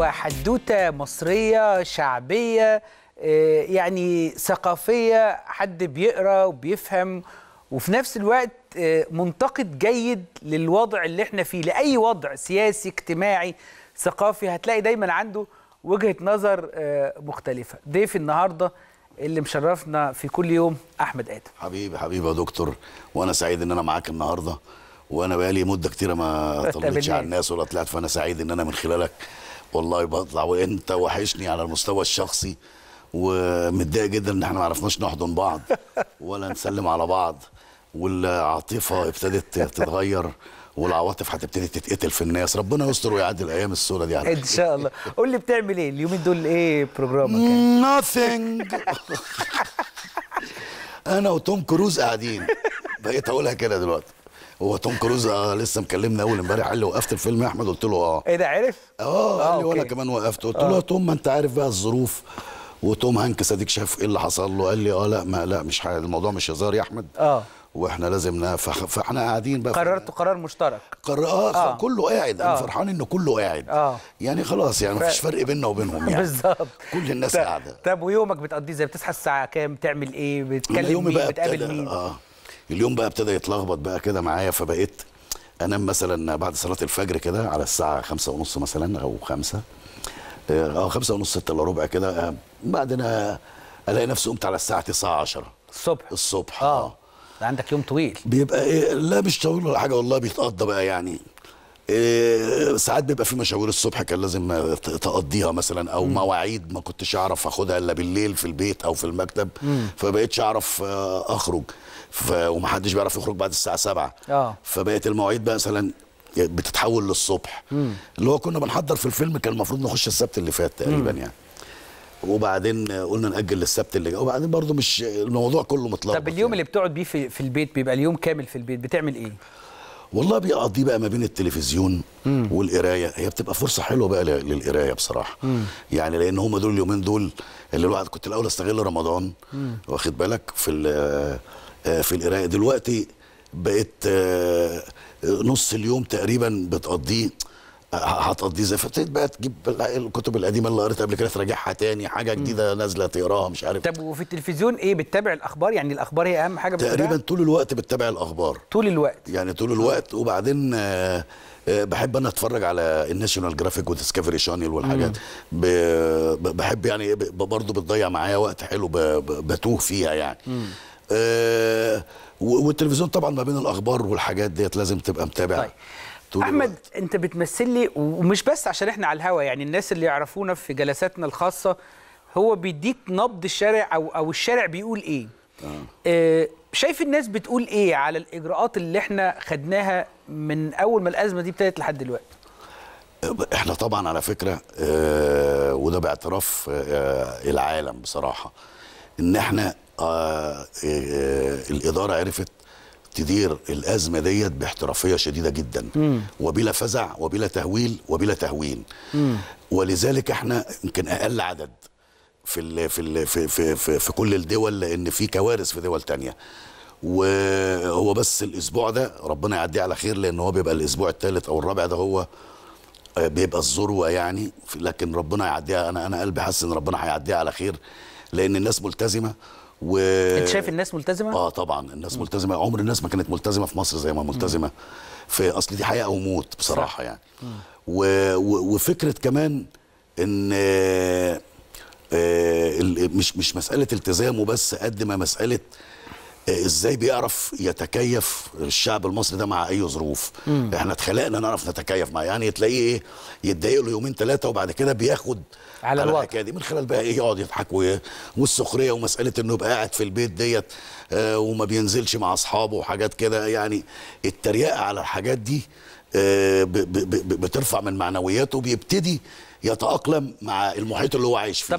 وحدوته مصرية شعبية آه، يعني ثقافية حد بيقرأ وبيفهم وفي نفس الوقت آه، منتقد جيد للوضع اللي احنا فيه لأي وضع سياسي اجتماعي ثقافي هتلاقي دايما عنده وجهة نظر آه، مختلفة ضيف النهاردة اللي مشرفنا في كل يوم أحمد آدم حبيبي حبيبي يا دكتور وأنا سعيد إن أنا معاك النهاردة وأنا بقالي مدة كتيرة ما طلتش على الناس ولا طلعت فأنا سعيد إن أنا من خلالك والله بطلع وانت وحشني على المستوى الشخصي ومتضايق جدا ان احنا ما عرفناش نحضن بعض ولا نسلم على بعض والعاطفه ابتدت تتغير والعواطف هتبتدي تتقتل في الناس ربنا يستر ويعدي الايام السودة دي على ان شاء الله قول لي بتعمل ايه اليومين دول ايه بروجرامك nothing انا وتوم كروز قاعدين بقيت اقولها كده دلوقتي هو توم كروز آه، لسه مكلمنا اول امبارح قال لي وقفت الفيلم يا احمد قلت له اه ايه ده عرف؟ اه قال لي آه، وانا كمان وقفت قلت له آه. يا توم ما انت عارف بقى الظروف وتوم هانك صديق شاف ايه اللي حصل له قال لي اه لا ما لا مش حاجة. الموضوع مش هزار يا احمد اه واحنا لازم نفخ فاحنا قاعدين بقى قررت قرار مشترك قرار آه, آه. كله قاعد انا فرحان ان كله قاعد آه. يعني خلاص يعني ف... مفيش فرق بيننا وبينهم يعني بالظبط كل الناس قاعده طب ويومك بتقضيه ازاي بتصحى الساعه كام بتعمل ايه بتكلم مين بتقابل مين آه. اليوم بقى ابتدى يتلخبط بقى كده معايا فبقيت انام مثلا بعد صلاه الفجر كده على الساعه خمسة ونص مثلا او خمسة اه خمسة ونص ستة الا ربع كده آه، بعدين آه، الاقي نفسي قمت على الساعه 9 10 الصبح الصبح آه. اه عندك يوم طويل بيبقى ايه لا مش طويل ولا حاجه والله بيتقضى بقى يعني ساعات بيبقى في مشاوير الصبح كان لازم تقضيها مثلا او م. مواعيد ما كنتش اعرف اخدها الا بالليل في البيت او في المكتب فبقيتش اعرف آه، اخرج ف... ومحدش بيعرف يخرج بعد الساعه 7 اه فبقت المواعيد بقى مثلا بتتحول للصبح مم. اللي هو كنا بنحضر في الفيلم كان المفروض نخش السبت اللي فات تقريبا يعني وبعدين قلنا ناجل للسبت اللي جاي وبعدين برضو مش الموضوع كله متلخبط طب اليوم يعني. اللي بتقعد بيه في, في البيت بيبقى اليوم كامل في البيت بتعمل ايه والله بيقضي بقى ما بين التلفزيون والقرايه هي بتبقى فرصه حلوه بقى للقرايه بصراحه مم. يعني لان هم دول اليومين دول اللي الواحد كنت الاول استغل رمضان مم. واخد بالك في آه، في القرايه دلوقتي بقيت آه، نص اليوم تقريبا بتقضيه هتقضي زي فابتديت بقى تجيب الكتب القديمه اللي قريتها قبل كده تراجعها تاني حاجه جديده نازله تقراها مش عارف طب وفي التلفزيون ايه بتتابع الاخبار يعني الاخبار هي اهم حاجه تقريبا تقريبا طول الوقت بتتابع الاخبار طول الوقت يعني طول الوقت وبعدين آه، آه، بحب انا اتفرج على الناشونال جرافيك وديسكفري شانل والحاجات بحب يعني برضه بتضيع معايا وقت حلو بتوه فيها يعني آه، والتلفزيون طبعا ما بين الاخبار والحاجات ديت لازم تبقى متابع طيب. احمد الوقت. انت بتمثل لي ومش بس عشان احنا على الهوا يعني الناس اللي يعرفونا في جلساتنا الخاصه هو بيديك نبض الشارع او او الشارع بيقول ايه آه. آه شايف الناس بتقول ايه على الاجراءات اللي احنا خدناها من اول ما الازمه دي ابتدت لحد دلوقتي احنا طبعا على فكره آه وده باعتراف آه, آه، العالم بصراحه ان احنا آه آه, آه، الاداره عرفت تدير الازمه ديت باحترافيه شديده جدا مم. وبلا فزع وبلا تهويل وبلا تهوين ولذلك احنا يمكن اقل عدد في الـ في الـ في, في في في كل الدول لان في كوارث في دول تانية وهو بس الاسبوع ده ربنا يعديه على خير لان هو بيبقى الاسبوع الثالث او الرابع ده هو آه، بيبقى الذروه يعني لكن ربنا يعديها انا انا قلبي حاسس ان ربنا هيعديها على خير لان الناس ملتزمه و انت شايف الناس ملتزمه؟ اه طبعا الناس م. ملتزمه عمر الناس ما كانت ملتزمه في مصر زي ما ملتزمه م. في اصل دي حياه او موت بصراحه صح. يعني و... و... وفكره كمان ان آه... آه... مش مش مساله التزام وبس قد ما مساله ازاي بيعرف يتكيف الشعب المصري ده مع اي ظروف مم. احنا اتخلقنا نعرف نتكيف مع يعني تلاقيه ايه يتضايق له يومين ثلاثه وبعد كده بياخد على, على الحكايه دي من خلال بقى ايه يقعد يضحك والسخريه ومساله انه يبقى قاعد في البيت ديت آه وما بينزلش مع اصحابه وحاجات كده يعني التريقه على الحاجات دي آه ب ب ب بترفع من معنوياته وبيبتدي يتاقلم مع المحيط اللي هو عايش فيه